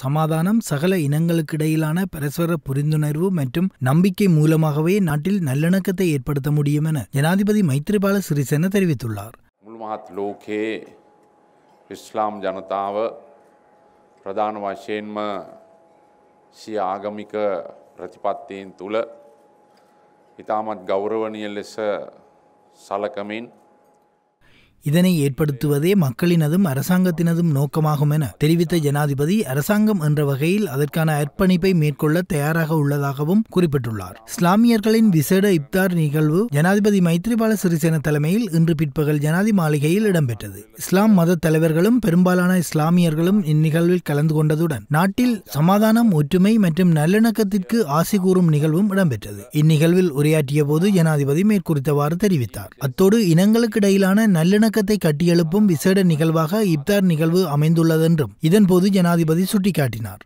சமாதானம் சகல இனங்களுக்கிடையிலான பரஸ்பர புரிந்துணர்வு மற்றும் நம்பிக்கை மூலமாகவே நாட்டில் நல்லிணக்கத்தை ஏற்படுத்த முடியும் என ஜனாதிபதி மைத்ரிபால சிறிசேன தெரிவித்துள்ளார் இஸ்லாம் ஜனதாவ பிரதான வாஷேன்ம சி ஆகமிக பிரதிபாத்தியின் துல இதாமத் கௌரவனியல் ලෙස இதனை ஏற்படுத்துவதே மக்களினதும் அரசாங்கத்தினதும் நோக்கமாகும் என தெரிவித்த ஜனாதிபதி அரசாங்கம் என்ற வகையில் அதற்கான அர்ப்பணிப்பை மேற்கொள்ள தயாராக உள்ளதாகவும் குறிப்பிட்டுள்ளார் இஸ்லாமியர்களின் விசேட இப்தார் நிகழ்வு ஜனாதிபதி மைத்ரிபால சிறிசேன தலைமையில் இன்று பிற்பகல் ஜனாதி மாளிகையில் இடம்பெற்றது இஸ்லாம் மத தலைவர்களும் பெரும்பாலான இஸ்லாமியர்களும் இந்நிகழ்வில் கலந்து கொண்டதுடன் நாட்டில் சமாதானம் ஒற்றுமை மற்றும் நல்லிணக்கத்திற்கு ஆசை கூறும் நிகழ்வும் இடம்பெற்றது இந்நிகழ்வில் உரையாற்றிய போது ஜனாதிபதி மேற்குறித்தவாறு தெரிவித்தார் அத்தோடு இனங்களுக்கிடையிலான நல்லிணக்க வணக்கத்தை கட்டியெழுப்பும் விசேட நிகழ்வாக இப்தார் நிகழ்வு அமைந்துள்ளதென்றும் இதன்போது ஜனாதிபதி சுட்டிக்காட்டினார்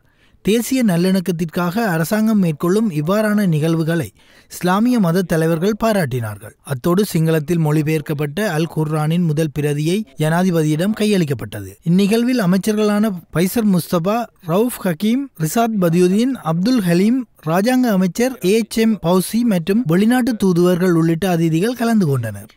தேசிய நல்லிணக்கத்திற்காக அரசாங்கம் மேற்கொள்ளும் இவ்வாறான நிகழ்வுகளை இஸ்லாமிய மத தலைவர்கள் பாராட்டினார்கள் அத்தோடு சிங்களத்தில் மொழிபெயர்க்கப்பட்ட அல் குர்ரானின் முதல் பிரதியை ஜனாதிபதியிடம் கையளிக்கப்பட்டது இந்நிகழ்வில் அமைச்சர்களான பைசர் முஸ்தபா ரவுஃப் ஹக்கீம் ரிசாத் பதியுதீன் அப்துல் ஹலீம் ராஜாங்க அமைச்சர் ஏ எச் எம் பௌசி மற்றும் வெளிநாட்டு தூதுவர்கள் உள்ளிட்ட அதிதிகள் கலந்து கொண்டனர்